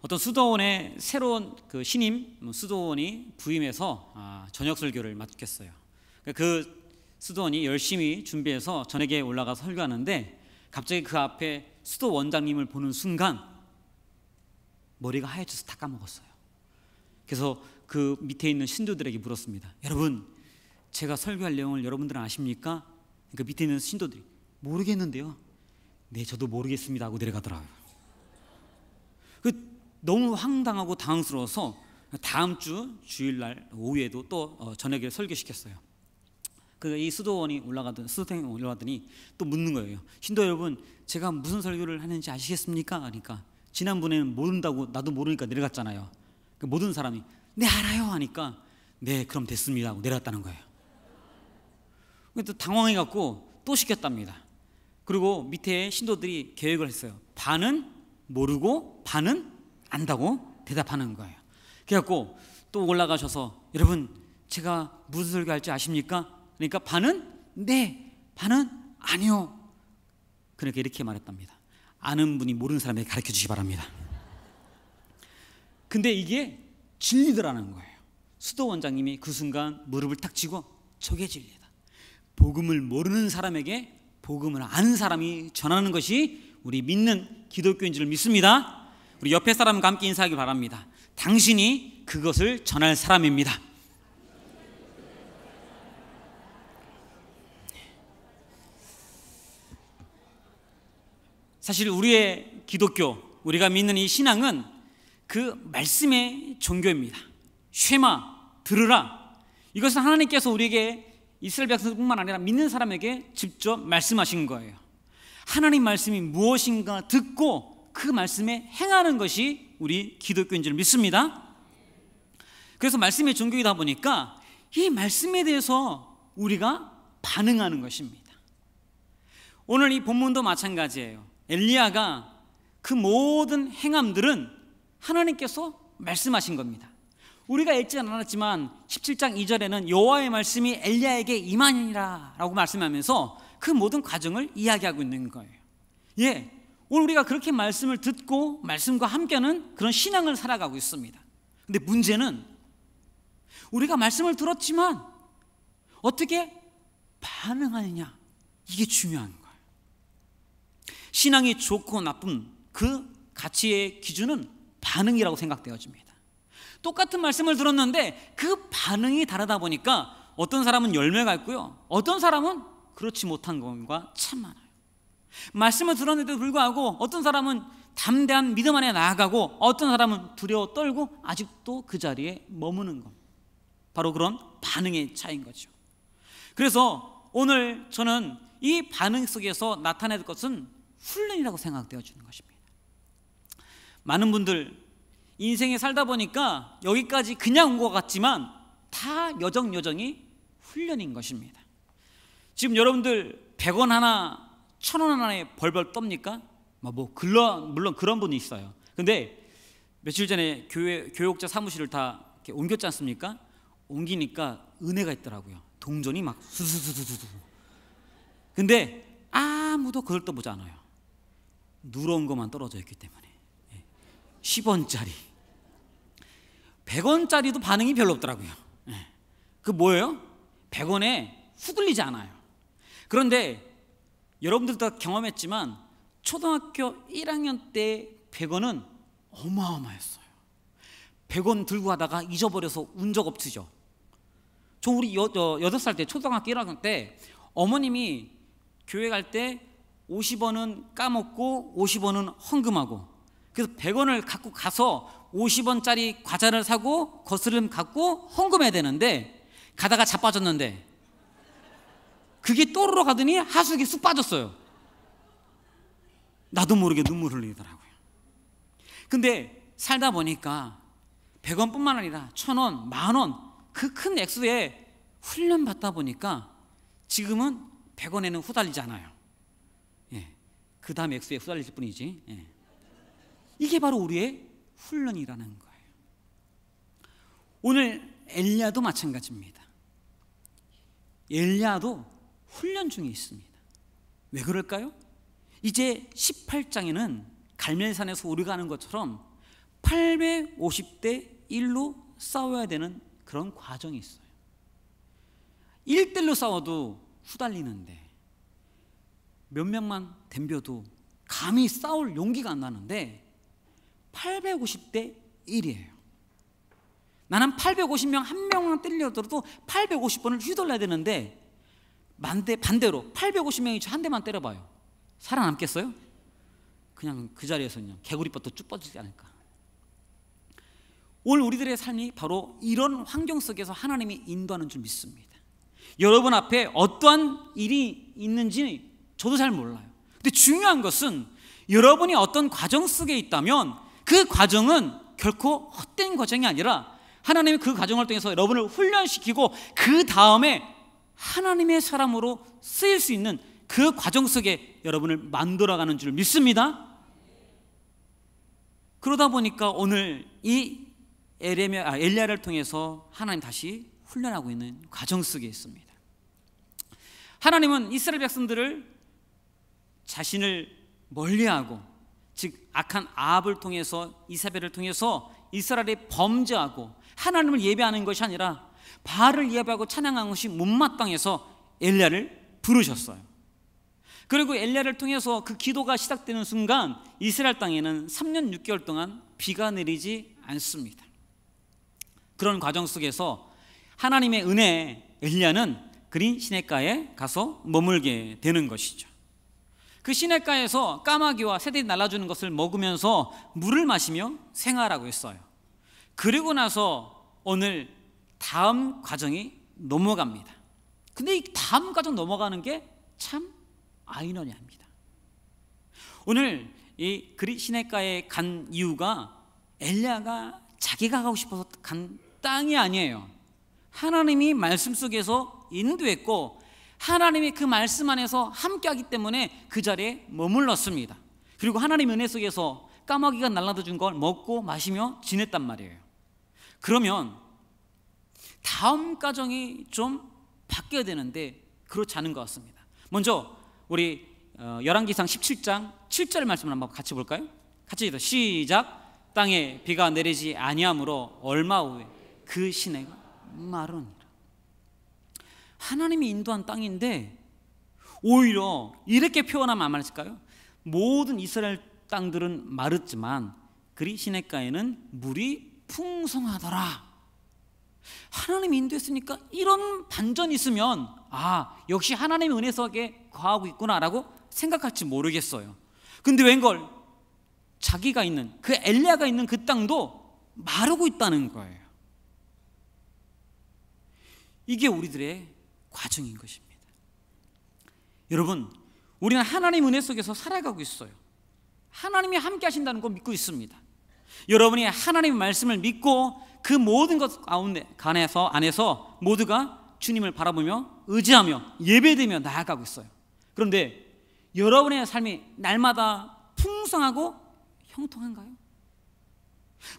어떤 수도원의 새로운 그 신임 뭐 수도원이 부임해서 아, 저녁 설교를 맡겼어요. 그러니까 그 수도원이 열심히 준비해서 저녁에 올라가서 설교하는데 갑자기 그 앞에 수도 원장님을 보는 순간 머리가 하얘져서 다 까먹었어요. 그래서 그 밑에 있는 신도들에게 물었습니다. 여러분, 제가 설교할 내용을 여러분들은 아십니까? 그 밑에 있는 신도들이 모르겠는데요. 네, 저도 모르겠습니다 하고 내려가더라고요. 너무 황당하고 당황스러워서 다음 주 주일날 오후에도 또 어, 저녁에 설교시켰어요. 그 이 수도원이 올라가던 수도탱 올라가더니 또 묻는 거예요. 신도 여러분, 제가 무슨 설교를 하는지 아시겠습니까? 그니까 지난번에는 모른다고 나도 모르니까 내려갔잖아요. 그 모든 사람이 네 알아요 하니까 네 그럼 됐습니다 하고 내려갔다는 거예요. 또 당황해 갖고 또 시켰답니다. 그리고 밑에 신도들이 계획을 했어요. 반은 모르고 반은 안다고 대답하는 거예요. 그래갖고 또 올라가셔서 여러분 제가 무슨 설교 할지 아십니까? 그러니까 반은 네, 반은 아니요. 그렇게 이렇게 말했답니다. 아는 분이 모르는 사람에게 가르쳐 주시기 바랍니다. 근데 이게 진리더라는 거예요. 수도 원장님이 그 순간 무릎을 탁 치고 저게 진리다. 복음을 모르는 사람에게 복음을 아는 사람이 전하는 것이 우리 믿는 기독교인 줄 믿습니다. 우리 옆에 사람과 함께 인사하기 바랍니다. 당신이 그것을 전할 사람입니다. 사실 우리의 기독교, 우리가 믿는 이 신앙은 그 말씀의 종교입니다. 쉐마, 들으라. 이것은 하나님께서 우리에게 이스라엘 백성뿐만 아니라 믿는 사람에게 직접 말씀하신 거예요. 하나님 말씀이 무엇인가 듣고 그 말씀에 행하는 것이 우리 기독교인 줄 믿습니다. 그래서 말씀의 종교이다 보니까 이 말씀에 대해서 우리가 반응하는 것입니다. 오늘 이 본문도 마찬가지예요. 엘리야가 그 모든 행함들은 하나님께서 말씀하신 겁니다. 우리가 읽지는 않았지만 17장 2절에는 여호와의 말씀이 엘리야에게 임하니라라고 말씀하면서 그 모든 과정을 이야기하고 있는 거예요. 예, 오늘 우리가 그렇게 말씀을 듣고 말씀과 함께는 하 그런 신앙을 살아가고 있습니다. 근데 문제는 우리가 말씀을 들었지만 어떻게 반응하느냐 이게 중요한 거예요. 신앙이 좋고 나쁜그 가치의 기준은 반응이라고 생각되어집니다. 똑같은 말씀을 들었는데 그 반응이 다르다 보니까 어떤 사람은 열매가 있고요. 어떤 사람은 그렇지 못한 경우참 많아요. 말씀을 들었는데도 불구하고 어떤 사람은 담대한 믿음 안에 나아가고 어떤 사람은 두려워 떨고 아직도 그 자리에 머무는 것. 바로 그런 반응의 차이인 거죠. 그래서 오늘 저는 이 반응 속에서 나타낼 것은 훈련이라고 생각되어 주는 것입니다. 많은 분들 인생에 살다 보니까 여기까지 그냥 온 것 같지만 다 여정 여정이 훈련인 것입니다. 지금 여러분들 100원 하나 천원 안에 벌벌 떱니까? 뭐 물론 뭐, 물론 그런 분이 있어요. 근데 며칠 전에 교회 교육자 사무실을 다 옮겼지 않습니까? 옮기니까 은혜가 있더라고요. 동전이 막 수수수수수. 근데 아무도 그걸 떠보지 않아요. 누런 것만 떨어져 있기 때문에. 10원짜리. 예. 100원짜리도 반응이 별로 없더라고요. 예. 그 뭐예요? 100원에 후들리지 않아요. 그런데 여러분들도 다 경험했지만 초등학교 1학년 때 100원은 어마어마했어요. 100원 들고 가다가 잊어버려서 운 적 없으죠. 저 우리 여, 여, 8살 때 초등학교 1학년 때 어머님이 교회 갈 때 50원은 까먹고 50원은 헌금하고 그래서 100원을 갖고 가서 50원짜리 과자를 사고 거스름 갖고 헌금해야 되는데 가다가 자빠졌는데 그게 또르르 가더니 하수구쑥 빠졌어요. 나도 모르게 눈물 흘리더라고요. 근데 살다 보니까 100원뿐만 아니라 1000원, 만원 그 큰 액수에 훈련 받다 보니까 지금은 100원에는 후달리지 않아요. 예. 그 다음 액수에 후달릴 뿐이지. 예. 이게 바로 우리의 훈련이라는 거예요. 오늘 엘리야도 마찬가지입니다. 엘리야도 훈련 중에 있습니다. 왜 그럴까요? 이제 18장에는 갈멜산에서 우리가 아는 것처럼 850대 1로 싸워야 되는 그런 과정이 있어요. 1대1로 싸워도 후달리는데 몇 명만 덤벼도 감히 싸울 용기가 안 나는데 850대 1이에요. 나는 850명 한 명만 때리려도 850번을 휘둘러야 되는데 반대, 반대로 850명이 한 대만 때려봐요. 살아남겠어요? 그냥 그 자리에서 그냥 개구리밭도 쭉뻗지 않을까. 오늘 우리들의 삶이 바로 이런 환경 속에서 하나님이 인도하는 줄 믿습니다. 여러분 앞에 어떠한 일이 있는지 저도 잘 몰라요. 근데 중요한 것은 여러분이 어떤 과정 속에 있다면 그 과정은 결코 헛된 과정이 아니라 하나님이 그 과정을 통해서 여러분을 훈련시키고 그 다음에 하나님의 사람으로 쓰일 수 있는 그 과정 속에 여러분을 만들어가는 줄 믿습니다. 그러다 보니까 오늘 이 에레미아, 아, 엘리야를 통해서 하나님 다시 훈련하고 있는 과정 속에 있습니다. 하나님은 이스라엘 백성들을 자신을 멀리하고 즉 악한 아합을 통해서 이사벨을 통해서 이스라엘이 범죄하고 하나님을 예배하는 것이 아니라 바알을 예배하고 찬양한 것이 못마땅해서 엘리야를 부르셨어요. 그리고 엘리야를 통해서 그 기도가 시작되는 순간 이스라엘 땅에는 3년 6개월 동안 비가 내리지 않습니다. 그런 과정 속에서 하나님의 은혜 엘리야는 그린 시내가에 가서 머물게 되는 것이죠. 그 시내가에서 까마귀와 새들이 날아주는 것을 먹으면서 물을 마시며 생활하고 있어요. 그리고 나서 오늘 다음 과정이 넘어갑니다. 근데 이 다음 과정 넘어가는 게 참 아이러니합니다. 오늘 이 그리 시내가에 간 이유가 엘리야가 자기가 가고 싶어서 간 땅이 아니에요. 하나님이 말씀 속에서 인도했고 하나님이 그 말씀 안에서 함께하기 때문에 그 자리에 머물렀습니다. 그리고 하나님 은혜 속에서 까마귀가 날라다 준 걸 먹고 마시며 지냈단 말이에요. 그러면 다음 과정이좀 바뀌어야 되는데 그렇지 않은 것 같습니다. 먼저 우리 어, 열왕기상 17장 7절 말씀을 한번 같이 볼까요? 같이 읽어 시작 땅에 비가 내리지 아니하므로 얼마 후에 그 시내가 마르니라. 하나님이 인도한 땅인데 오히려 이렇게 표현하면 안 맞을까요? 모든 이스라엘 땅들은 마르지만 그리 시내가에는 물이 풍성하더라. 하나님 인도했으니까 이런 반전이 있으면 아 역시 하나님의 은혜속에거하고 있구나라고 생각할지 모르겠어요. 근데 웬걸 자기가 있는 그 엘리야가 있는 그 땅도 마르고 있다는 거예요. 이게 우리들의 과정인 것입니다. 여러분, 우리는 하나님 은혜 속에서 살아가고 있어요. 하나님이 함께 하신다는 걸 믿고 있습니다. 여러분이 하나님의 말씀을 믿고 그 모든 것 가운데 간에서 안에서 모두가 주님을 바라보며 의지하며 예배드며 나아가고 있어요. 그런데 여러분의 삶이 날마다 풍성하고 형통한가요?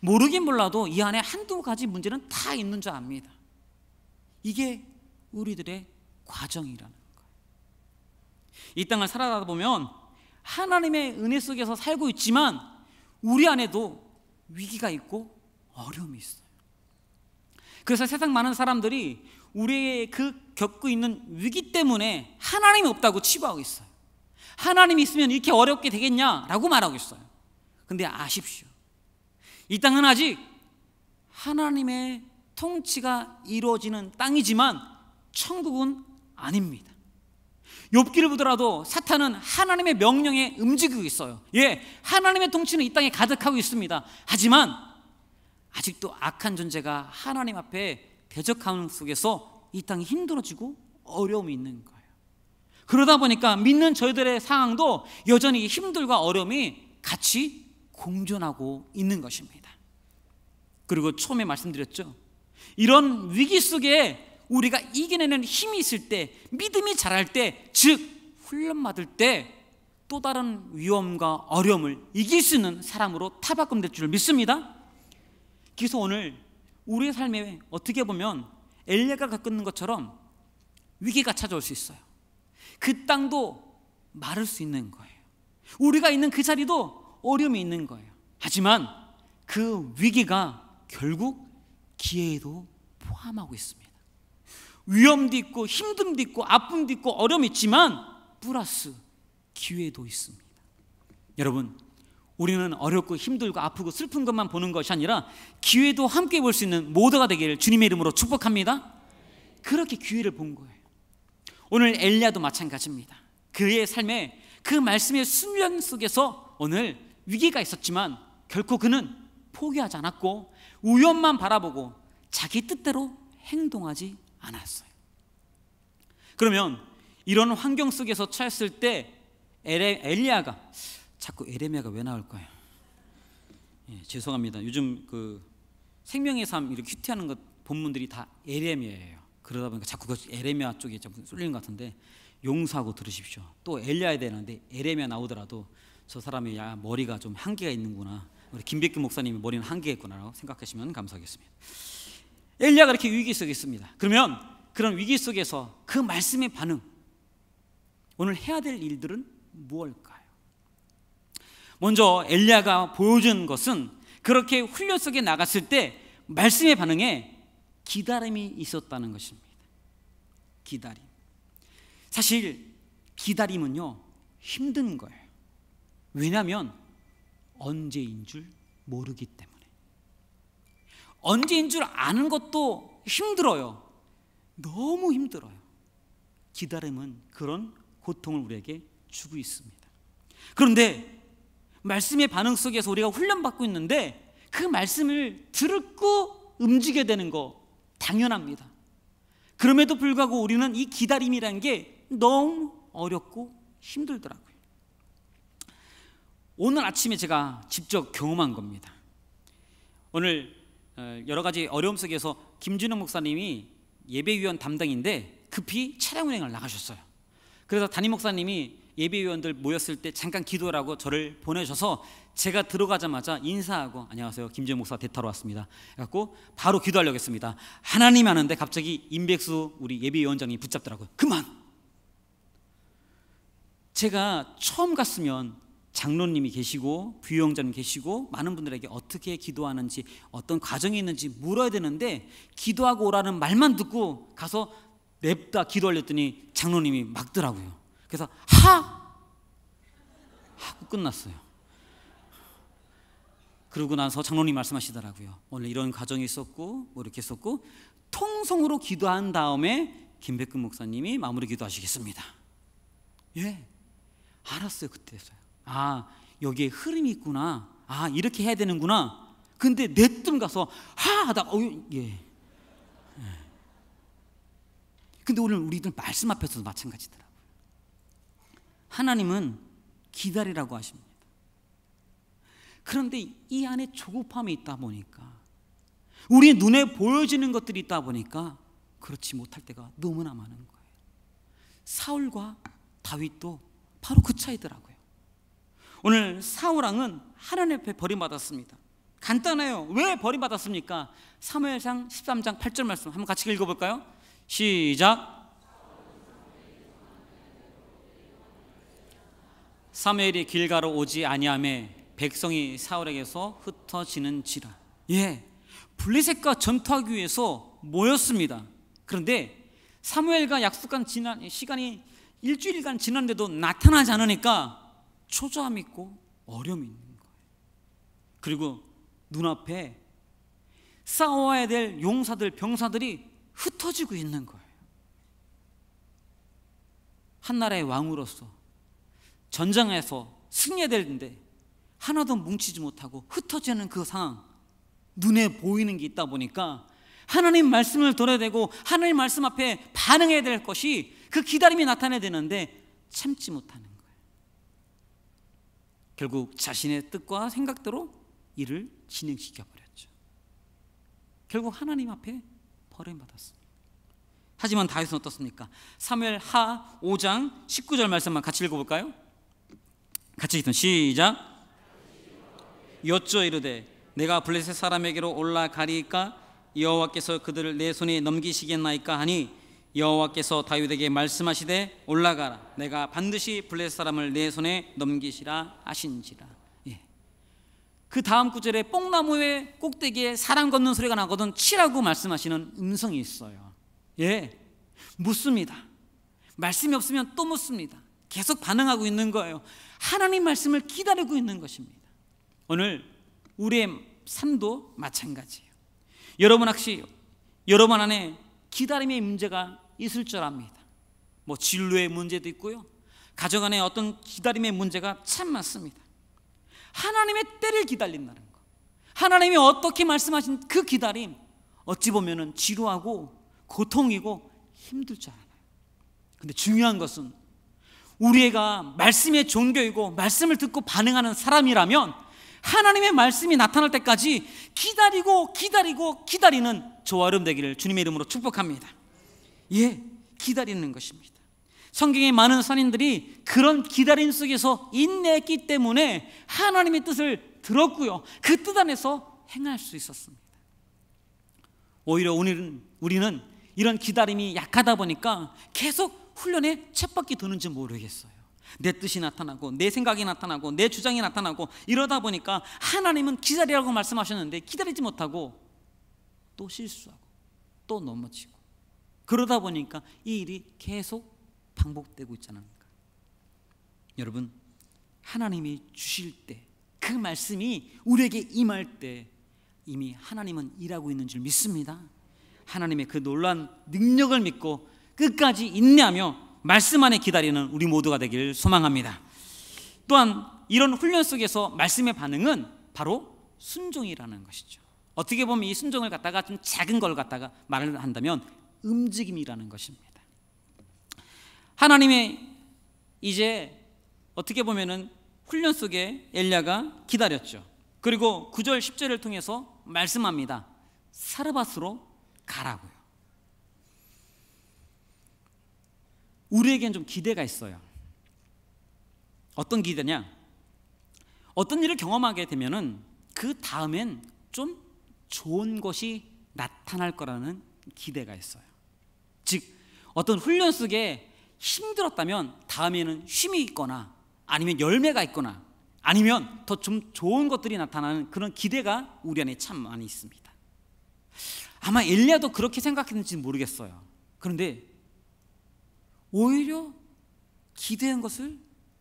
모르긴 몰라도 이 안에 한두 가지 문제는 다 있는 줄 압니다. 이게 우리들의 과정이라는 거예요. 이 땅을 살아가다 보면 하나님의 은혜 속에서 살고 있지만 우리 안에도 위기가 있고 어려움이 있어요. 그래서 세상 많은 사람들이 우리의 그 겪고 있는 위기 때문에 하나님이 없다고 치부하고 있어요. 하나님이 있으면 이렇게 어렵게 되겠냐라고 말하고 있어요. 근데 아십시오. 이 땅은 아직 하나님의 통치가 이루어지는 땅이지만 천국은 아닙니다. 욥기를 보더라도 사탄은 하나님의 명령에 움직이고 있어요. 예, 하나님의 통치는 이 땅에 가득하고 있습니다. 하지만 아직도 악한 존재가 하나님 앞에 대적함 속에서 이 땅이 힘들어지고 어려움이 있는 거예요. 그러다 보니까 믿는 저희들의 상황도 여전히 힘들과 어려움이 같이 공존하고 있는 것입니다. 그리고 처음에 말씀드렸죠. 이런 위기 속에 우리가 이겨내는 힘이 있을 때, 믿음이 자랄 때, 즉 훈련받을 때 또 다른 위험과 어려움을 이길 수 있는 사람으로 타박금 될줄 믿습니다. 그래서 오늘 우리의 삶에 어떻게 보면 엘레가 겪는 것처럼 위기가 찾아올 수 있어요. 그 땅도 마를 수 있는 거예요. 우리가 있는 그 자리도 어려움이 있는 거예요. 하지만 그 위기가 결국 기회도 포함하고 있습니다. 위험도 있고 힘듦도 있고 아픔도 있고 어려움이 있지만 플러스 기회도 있습니다. 여러분 우리는 어렵고 힘들고 아프고 슬픈 것만 보는 것이 아니라 기회도 함께 볼 수 있는 모두가 되기를 주님의 이름으로 축복합니다. 그렇게 기회를 본 거예요. 오늘 엘리야도 마찬가지입니다. 그의 삶에 그 말씀의 순련 속에서 오늘 위기가 있었지만 결코 그는 포기하지 않았고 우연만 바라보고 자기 뜻대로 행동하지 않았어요. 그러면 이런 환경 속에서 처했을 때 엘리야가 자꾸 에레미아가왜 나올 까야 예, 죄송합니다. 요즘 그 생명의 삶 이렇게 큐티하는 것 본문들이 다 에레미야예요. 그러다 보니까 자꾸 그 에레미야 쪽에 자 쏠리는 것 같은데 용서하고 들으십시오. 또 엘리야 되는데 에레미야 나오더라도 저 사람이 야 머리가 좀 한계가 있는구나. 우리 김백규 목사님이 머리는 한계가 있구나라고 생각하시면 감사하겠습니다. 엘리야가 이렇게 위기 속에 있습니다. 그러면 그런 위기 속에서 그 말씀의 반응 오늘 해야 될 일들은 무엇일까? 먼저 엘리야가 보여준 것은 그렇게 훈련 속에 나갔을 때 말씀의 반응에 기다림이 있었다는 것입니다. 기다림. 사실 기다림은요 힘든 거예요. 왜냐하면 언제인 줄 모르기 때문에. 언제인 줄 아는 것도 힘들어요. 너무 힘들어요. 기다림은 그런 고통을 우리에게 주고 있습니다. 그런데 말씀의 반응 속에서 우리가 훈련받고 있는데 그 말씀을 들고 었 움직여야 되는 거 당연합니다. 그럼에도 불구하고 우리는 이 기다림이란 게 너무 어렵고 힘들더라고요. 오늘 아침에 제가 직접 경험한 겁니다. 오늘 어, 여러 가지 어려움 속에서 김준영 목사님이 예배위원 담당인데 급히 차량 운행을 나가셨어요. 그래서 담임 목사님이 예비위원들 모였을 때 잠깐 기도라고 저를 보내셔서 제가 들어가자마자 인사하고 안녕하세요 김재 목사 대타로 왔습니다. 갖고 바로 기도하려고 했습니다. 하나님 하는데 갑자기 임백수 우리 예비위원장이 붙잡더라고요. 그만. 제가 처음 갔으면 장로님이 계시고 부영자님 계시고 많은 분들에게 어떻게 기도하는지 어떤 과정이 있는지 물어야 되는데 기도하고 오라는 말만 듣고 가서 냅다 기도하려더니 장로님이 막더라고요. 그래서 하! 하고 끝났어요. 그러고 나서 장로님 말씀하시더라고요. 오늘 이런 과정이 있었고 뭐 이렇게 있었고 통성으로 기도한 다음에 김백근 목사님이 마무리 기도하시겠습니다. 예, 알았어요 그때서요. 아 여기에 흐름이 있구나. 아 이렇게 해야 되는구나. 근데 내 뜸 가서 하하다 어, 예. 예. 근데 오늘 우리들 말씀 앞에서도 마찬가지더라. 하나님은 기다리라고 하십니다. 그런데 이 안에 조급함이 있다 보니까 우리 눈에 보여지는 것들이 있다 보니까 그렇지 못할 때가 너무나 많은 거예요. 사울과 다윗도 바로 그 차이더라고요. 오늘 사울왕은 하나님 앞에 버림받았습니다. 간단해요. 왜 버림받았습니까? 사무엘상 13장 8절 말씀 한번 같이 읽어볼까요? 시작. 사무엘이 길가로 오지 아니함에 백성이 사울에게서 흩어지는지라. 예. 블레셋과 전투하기 위해서 모였습니다. 그런데 사무엘과 약속한 지난 시간이 일주일간 지났는데도 나타나지 않으니까 초조함 있고 어려움이 있는 거예요. 그리고 눈앞에 싸워야 될 용사들, 병사들이 흩어지고 있는 거예요. 한나라의 왕으로서 전장에서 승리해야 되는데 하나도 뭉치지 못하고 흩어지는 그 상황 눈에 보이는 게 있다 보니까 하나님 말씀을 돌아대고 하나님 말씀 앞에 반응해야 될 것이 그 기다림이 나타내야 되는데 참지 못하는 거예요. 결국 자신의 뜻과 생각대로 일을 진행시켜 버렸죠. 결국 하나님 앞에 버림 받았습니다. 하지만 다윗은 어떻습니까? 3무하 5장 19절 말씀만 같이 읽어볼까요? 같이 있던 시작. 여쭈어 이르되 내가 블레셋 사람에게로 올라가리까 여호와께서 그들을 내 손에 넘기시겠나이까 하니 여호와께서 다윗에게 말씀하시되 올라가라 내가 반드시 블레셋 사람을 내 손에 넘기시라 하신지라 예. 그 다음 구절에 뽕나무의 꼭대기에 사람 걷는 소리가 나거든 치라고 말씀하시는 음성이 있어요 예 묻습니다 말씀이 없으면 또 묻습니다 계속 반응하고 있는 거예요 하나님 말씀을 기다리고 있는 것입니다. 오늘 우리의 삶도 마찬가지예요. 여러분 혹시 여러분 안에 기다림의 문제가 있을 줄 압니다. 뭐 진로의 문제도 있고요. 가정 안에 어떤 기다림의 문제가 참 많습니다. 하나님의 때를 기다린다는 거. 하나님이 어떻게 말씀하신 그 기다림 어찌 보면 지루하고 고통이고 힘들 줄 알아요. 근데 중요한 것은 우리 애가 말씀의 종교이고 말씀을 듣고 반응하는 사람이라면 하나님의 말씀이 나타날 때까지 기다리고 기다리고 기다리는 조화여러 되기를 주님의 이름으로 축복합니다. 예, 기다리는 것입니다. 성경의 많은 선인들이 그런 기다림 속에서 인내했기 때문에 하나님의 뜻을 들었고요. 그 뜻 안에서 행할 수 있었습니다. 오히려 우리는 이런 기다림이 약하다 보니까 계속 훈련에 챗바퀴 도는지 모르겠어요. 내 뜻이 나타나고 내 생각이 나타나고 내 주장이 나타나고 이러다 보니까 하나님은 기다리라고 말씀하셨는데 기다리지 못하고 또 실수하고 또 넘어지고 그러다 보니까 이 일이 계속 반복되고 있잖아요. 여러분 하나님이 주실 때 그 말씀이 우리에게 임할 때 이미 하나님은 일하고 있는 줄 믿습니다. 하나님의 그 놀란 능력을 믿고 끝까지 인내하며 말씀 안에 기다리는 우리 모두가 되길 소망합니다. 또한 이런 훈련 속에서 말씀의 반응은 바로 순종이라는 것이죠. 어떻게 보면 이 순종을 갖다가 좀 작은 걸 갖다가 말을 한다면 움직임이라는 것입니다. 하나님의 이제 어떻게 보면은 훈련 속에 엘리야가 기다렸죠. 그리고 9절 10절을 통해서 말씀합니다. 사르밧으로 가라고요. 우리에겐 좀 기대가 있어요. 어떤 기대냐? 어떤 일을 경험하게 되면은 그 다음엔 좀 좋은 것이 나타날 거라는 기대가 있어요. 즉 어떤 훈련 속에 힘들었다면 다음에는 쉼이 있거나 아니면 열매가 있거나 아니면 더 좀 좋은 것들이 나타나는 그런 기대가 우리 안에 참 많이 있습니다. 아마 엘리야도 그렇게 생각했는지 모르겠어요. 그런데 오히려 기대한 것을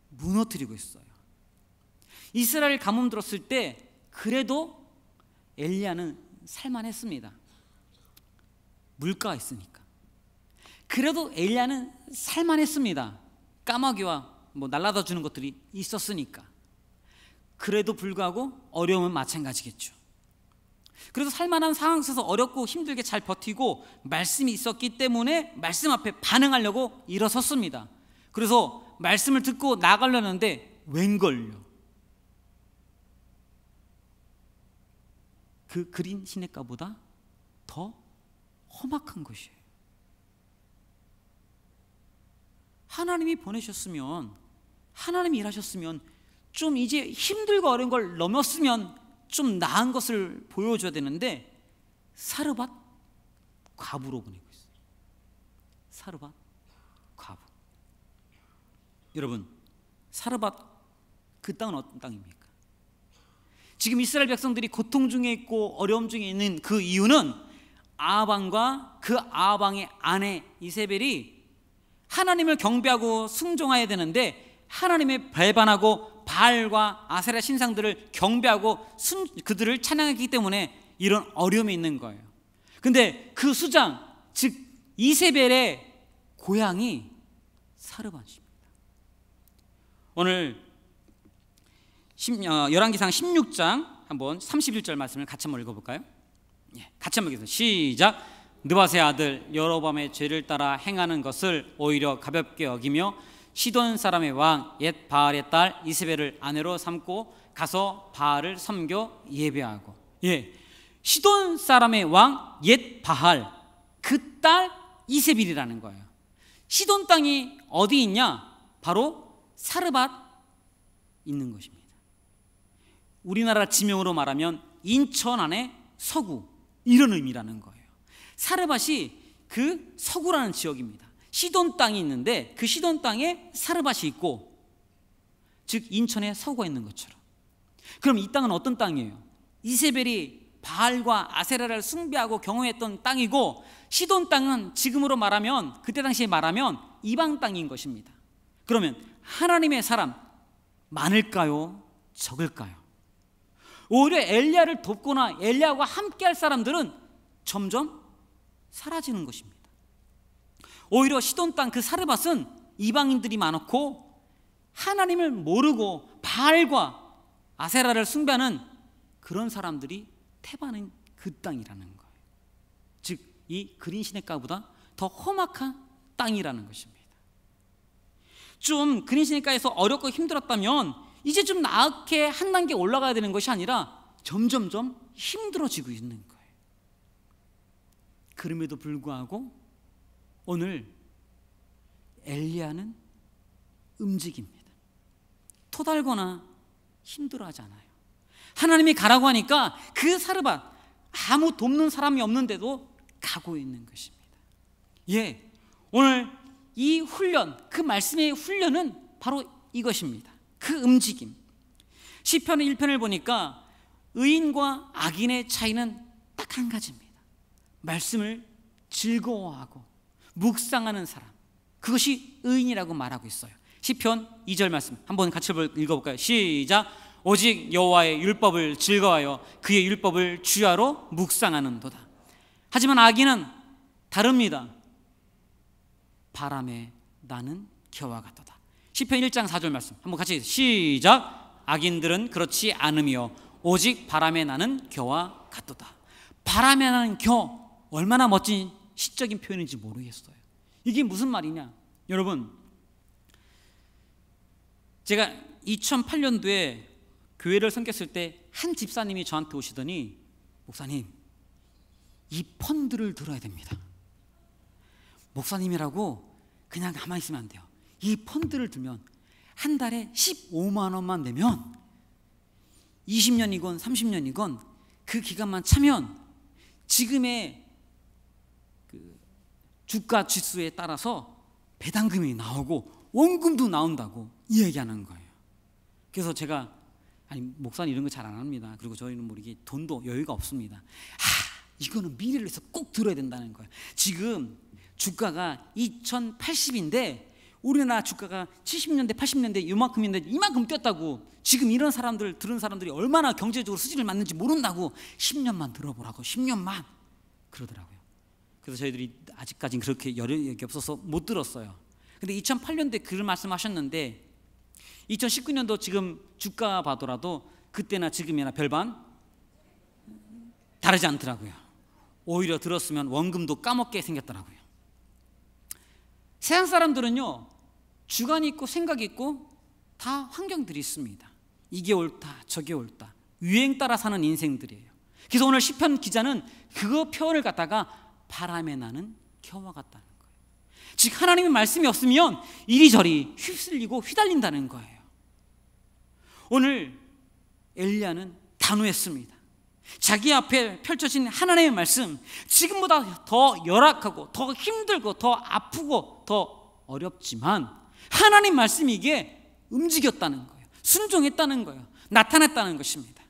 무너뜨리고 있어요. 이스라엘 가뭄 들었을 때 그래도 엘리야는 살만했습니다. 물가가 있으니까. 그래도 엘리야는 살만했습니다. 까마귀와 뭐 날라다 주는 것들이 있었으니까. 그래도 불구하고 어려움은 마찬가지겠죠. 그래서 살만한 상황 속에서 어렵고 힘들게 잘 버티고 말씀이 있었기 때문에 말씀 앞에 반응하려고 일어섰습니다. 그래서 말씀을 듣고 나가려는데 웬걸요? 그 그린 시냇가보다 더 험악한 것이에요. 하나님이 보내셨으면 하나님이 일하셨으면 좀 이제 힘들고 어려운 걸 넘었으면 좀 나은 것을 보여줘야 되는데 사르밧 과부로 보내고 있어요. 사르밧 과부. 여러분, 사르밧 그 땅은 어떤 땅입니까? 지금 이스라엘 백성들이 고통 중에 있고 어려움 중에 있는 그 이유는 아방과 그 아방의 아내 이세벨이 하나님을 경배하고 순종해야 되는데 하나님의 배반하고 바알과 아세라 신상들을 경배하고 순, 그들을 찬양했기 때문에 이런 어려움이 있는 거예요. 근데 그 수장 즉 이세벨의 고향이 사르반입니다. 오늘 1 1기상 16장 한번 31절 말씀을 같이 한번 읽어볼까요? 예, 같이 한번 읽겠습니다. 시작 느바세 아들 여로밤의 죄를 따라 행하는 것을 오히려 가볍게 여기며 시돈 사람의 왕 옛 바알의 딸 이세벨을 아내로 삼고 가서 바알을 섬겨 예배하고 예 시돈 사람의 왕 옛 바알 그 딸 이세벨이라는 거예요. 시돈 땅이 어디 있냐? 바로 사르밧 있는 것입니다. 우리나라 지명으로 말하면 인천 안에 서구 이런 의미라는 거예요. 사르밧이 그 서구라는 지역입니다. 시돈 땅이 있는데 그 시돈 땅에 사르밭이 있고 즉 인천에 서고 있는 것처럼 그럼 이 땅은 어떤 땅이에요? 이세벨이 바알과 아세라를 숭배하고 경호했던 땅이고 시돈 땅은 지금으로 말하면 그때 당시에 말하면 이방 땅인 것입니다. 그러면 하나님의 사람 많을까요? 적을까요? 오히려 엘리야를 돕거나 엘리야와 함께할 사람들은 점점 사라지는 것입니다. 오히려 시돈 땅 그 사르밧은 이방인들이 많았고 하나님을 모르고 바알과 아세라를 숭배하는 그런 사람들이 태반인그 땅이라는 거예요. 즉 이 그린 시내가보다 더 험악한 땅이라는 것입니다. 좀 그린 시내가에서 어렵고 힘들었다면 이제 좀 나게 아한 단계 올라가야 되는 것이 아니라 점점점 힘들어지고 있는 거예요. 그럼에도 불구하고 오늘 엘리야는 움직입니다. 토달거나 힘들어하지 않아요. 하나님이 가라고 하니까 그 사르밧 아무 돕는 사람이 없는데도 가고 있는 것입니다. 예, 오늘 이 훈련, 그 말씀의 훈련은 바로 이것입니다. 그 움직임. 시편 1편을 보니까 의인과 악인의 차이는 딱 한 가지입니다. 말씀을 즐거워하고 묵상하는 사람. 그것이 의인이라고 말하고 있어요. 시편 2절 말씀 한번 같이 읽어 볼까요? 시작. 오직 여호와의 율법을 즐거워하여 그의 율법을 주야로 묵상하는도다. 하지만 악인은 다릅니다. 바람에 나는 겨와 같도다. 시편 1장 4절 말씀 한번 같이 시작. 악인들은 그렇지 않으며 오직 바람에 나는 겨와 같도다. 바람에 나는 겨 얼마나 멋진 시적인 표현인지 모르겠어요. 이게 무슨 말이냐? 여러분, 제가 2008년도에 교회를 섬겼을 때 한 집사님이 저한테 오시더니 목사님, 이 펀드를 들어야 됩니다. 목사님이라고 그냥 가만히 있으면 안 돼요. 이 펀드를 들면 한 달에 15만 원만 내면 20년이건 30년이건 그 기간만 차면 지금의 주가 지수에 따라서 배당금이 나오고 원금도 나온다고 이야기하는 거예요. 그래서 제가 아니 목사는 이런 거 잘 안 합니다. 그리고 저희는 모르게 뭐 돈도 여유가 없습니다. 하, 이거는 미래를 위해서 꼭 들어야 된다는 거예요. 지금 주가가 2080인데 우리나라 주가가 70년대 80년대 이만큼인데 이만큼 뛰었다고 지금 이런 사람들 들은 사람들이 얼마나 경제적으로 수질을 맞는지 모른다고 10년만 들어보라고 10년만 그러더라고요. 그래서 저희들이 아직까지는 그렇게 여력이 없어서 못 들었어요. 근데 2008년도에 글을 말씀하셨는데 2019년도 지금 주가 봐더라도 그때나 지금이나 별반 다르지 않더라고요. 오히려 들었으면 원금도 까먹게 생겼더라고요. 세상 사람들은요, 주관이 있고 생각이 있고 다 환경들이 있습니다. 이게 옳다, 저게 옳다. 유행 따라 사는 인생들이에요. 그래서 오늘 시편 기자는 그거 표현을 갖다가 바람에 나는 겨와 같다는 거예요. 즉 하나님의 말씀이 없으면 이리저리 휩쓸리고 휘달린다는 거예요. 오늘 엘리야는 단호했습니다. 자기 앞에 펼쳐진 하나님의 말씀, 지금보다 더 열악하고 더 힘들고 더 아프고 더 어렵지만 하나님 말씀이 이게 움직였다는 거예요. 순종했다는 거예요. 나타났다는 것입니다.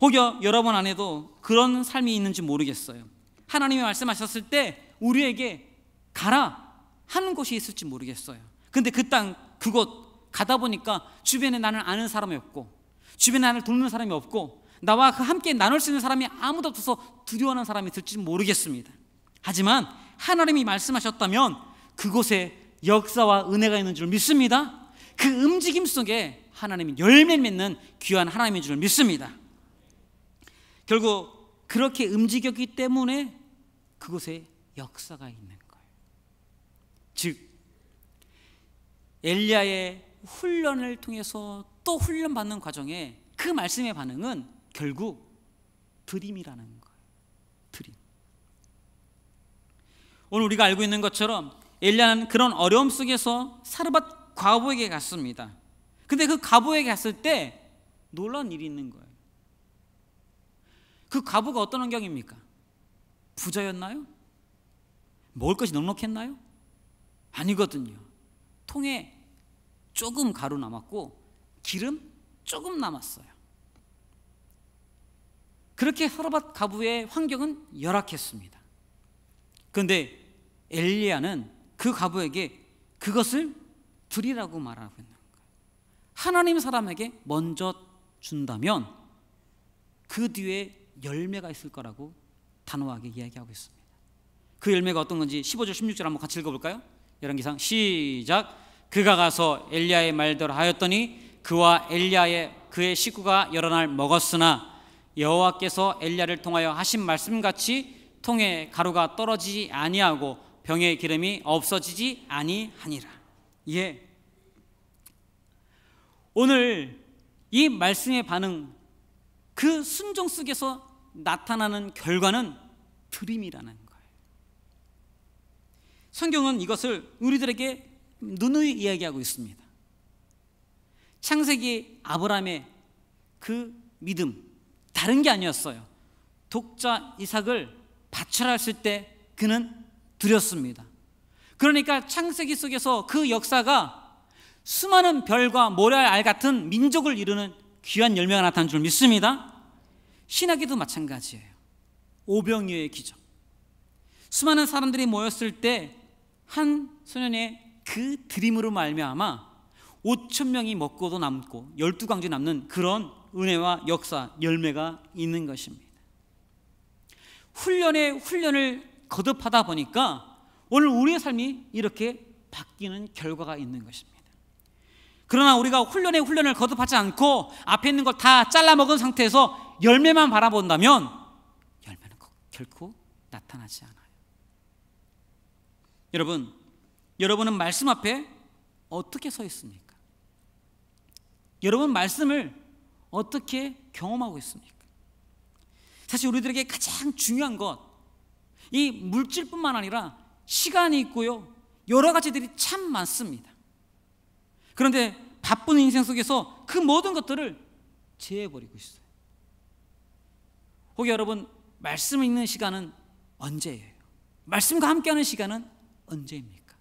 혹여 여러분 안에도 그런 삶이 있는지 모르겠어요. 하나님이 말씀하셨을 때 우리에게 가라 하는 곳이 있을지 모르겠어요. 근데 그 땅 그곳 가다 보니까 주변에 나는 아는 사람이 없고 주변에 나를 돕는 사람이 없고 나와 그 함께 나눌 수 있는 사람이 아무도 없어서 두려워하는 사람이 들지 모르겠습니다. 하지만 하나님이 말씀하셨다면 그곳에 역사와 은혜가 있는 줄 믿습니다. 그 움직임 속에 하나님이 열매 맺는 귀한 하나님인 줄 믿습니다. 결국 그렇게 움직였기 때문에 그곳에 역사가 있는 거예요. 즉 엘리야의 훈련을 통해서 또 훈련 받는 과정에 그 말씀의 반응은 결국 드림이라는 거예요. 드림. 오늘 우리가 알고 있는 것처럼 엘리야는 그런 어려움 속에서 사르밧 과부에게 갔습니다. 근데 그 과부에게 갔을 때 놀란 일이 있는 거예요. 그 과부가 어떤 환경입니까? 부자였나요? 먹을 것이 넉넉했나요? 아니거든요. 통에 조금 가루 남았고 기름 조금 남았어요. 그렇게 허르밧 가부의 환경은 열악했습니다. 그런데 엘리야는 그 가부에게 그것을 드리라고 말하고 있는 거예요. 하나님 사람에게 먼저 준다면 그 뒤에 열매가 있을 거라고 단호하게 이야기하고 있습니다. 그 열매가 어떤 건지 15절 16절 한번 같이 읽어볼까요? 열왕기상 시작 그가 가서 엘리야의 말대로 하였더니 그와 엘리야의 그의 식구가 여러 날 먹었으나 여호와께서 엘리야를 통하여 하신 말씀같이 통에 가루가 떨어지지 아니하고 병의 기름이 없어지지 아니하니라. 예. 오늘 이 말씀의 반응 그 순종 속에서 나타나는 결과는 드림이라는 거예요. 성경은 이것을 우리들에게 누누이 이야기하고 있습니다. 창세기 아브라함의 그 믿음 다른 게 아니었어요. 독자 이삭을 바철했을 때 그는 드렸습니다. 그러니까 창세기 속에서 그 역사가 수많은 별과 모래알 같은 민족을 이루는 귀한 열매가 나타난 줄 믿습니다. 신학에도 마찬가지예요. 오병이어의 기적. 수많은 사람들이 모였을 때 한 소년의 그 드림으로 말미암아 5천 명이 먹고도 남고 12광주 남는 그런 은혜와 역사 열매가 있는 것입니다. 훈련에 훈련을 거듭하다 보니까 오늘 우리의 삶이 이렇게 바뀌는 결과가 있는 것입니다. 그러나 우리가 훈련에 훈련을 거듭하지 않고 앞에 있는 걸 다 잘라 먹은 상태에서 열매만 바라본다면 열매는 결코 나타나지 않아요. 여러분, 여러분은 말씀 앞에 어떻게 서 있습니까? 여러분 말씀을 어떻게 경험하고 있습니까? 사실 우리들에게 가장 중요한 것, 이 물질뿐만 아니라 시간이 있고요. 여러 가지들이 참 많습니다. 그런데 바쁜 인생 속에서 그 모든 것들을 제해버리고 있어요. 혹여 여러분 말씀 읽는 시간은 언제예요? 말씀과 함께하는 시간은 언제입니까?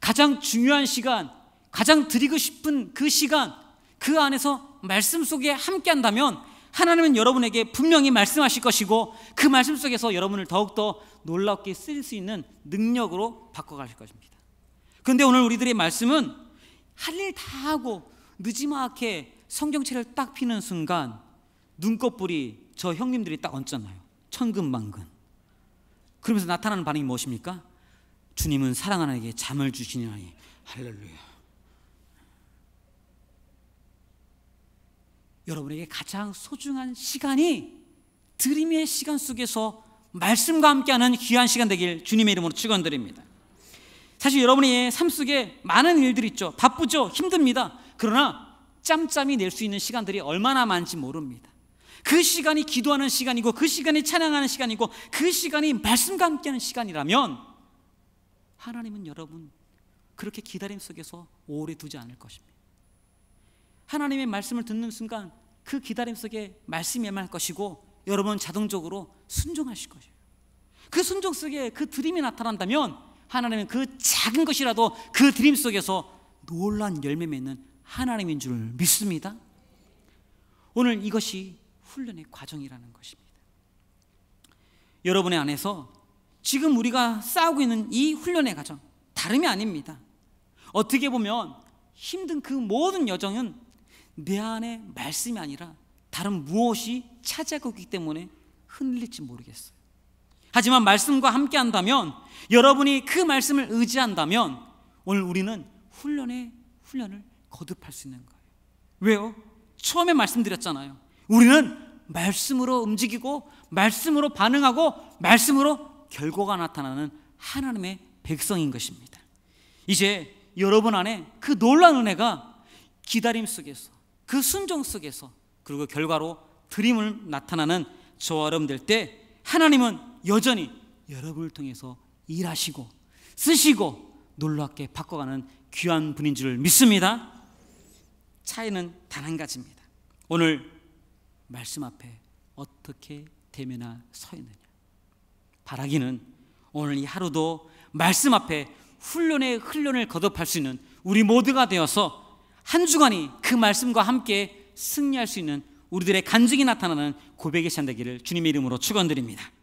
가장 중요한 시간, 가장 드리고 싶은 그 시간, 그 안에서 말씀 속에 함께한다면 하나님은 여러분에게 분명히 말씀하실 것이고 그 말씀 속에서 여러분을 더욱더 놀랍게 쓰수 있는 능력으로 바꿔가실 것입니다. 그런데 오늘 우리들의 말씀은 할 일 다 하고 늦지막하게 성경책을 딱 피는 순간 눈꺼풀이 저 형님들이 딱 얹잖아요. 천근만근. 그러면서 나타나는 반응이 무엇입니까? 주님은 사랑하는 에게 잠을 주시니라니 할렐루야. 여러분에게 가장 소중한 시간이 드림의 시간 속에서 말씀과 함께하는 귀한 시간 되길 주님의 이름으로 축원드립니다. 사실 여러분의 삶 속에 많은 일들이 있죠. 바쁘죠. 힘듭니다. 그러나 짬짬이 낼 수 있는 시간들이 얼마나 많은지 모릅니다. 그 시간이 기도하는 시간이고 그 시간이 찬양하는 시간이고 그 시간이 말씀과 함께하는 시간이라면 하나님은 여러분 그렇게 기다림 속에서 오래 두지 않을 것입니다. 하나님의 말씀을 듣는 순간 그 기다림 속에 말씀이 임할 것이고 여러분 은 자동적으로 순종하실 것이에요. 그 순종 속에 그 드림이 나타난다면 하나님은 그 작은 것이라도 그 드림 속에서 놀란 열매 맺는 하나님인 줄 믿습니다. 오늘 이것이 훈련의 과정이라는 것입니다. 여러분의 안에서 지금 우리가 싸우고 있는 이 훈련의 과정 다름이 아닙니다. 어떻게 보면 힘든 그 모든 여정은 내 안에 말씀이 아니라 다른 무엇이 차지하고 있기 때문에 흔들릴지 모르겠어요. 하지만 말씀과 함께 한다면 여러분이 그 말씀을 의지한다면 오늘 우리는 훈련에 훈련을 거듭할 수 있는 거예요. 왜요? 처음에 말씀드렸잖아요. 우리는 말씀으로 움직이고 말씀으로 반응하고 말씀으로 결과가 나타나는 하나님의 백성인 것입니다. 이제 여러분 안에 그 놀란 은혜가 기다림 속에서 그 순종 속에서 그리고 결과로 드림을 나타나는 저와 여러분 될때 하나님은 여전히 여러분을 통해서 일하시고 쓰시고 놀랍게 바꿔가는 귀한 분인 줄 믿습니다. 차이는 단 한 가지입니다. 오늘 말씀 앞에 어떻게 대면하 서 있느냐. 바라기는 오늘 이 하루도 말씀 앞에 훈련의 훈련을 거듭할 수 있는 우리 모두가 되어서 한 주간이 그 말씀과 함께 승리할 수 있는 우리들의 간증이 나타나는 고백의 시간 되기를 주님의 이름으로 축원드립니다.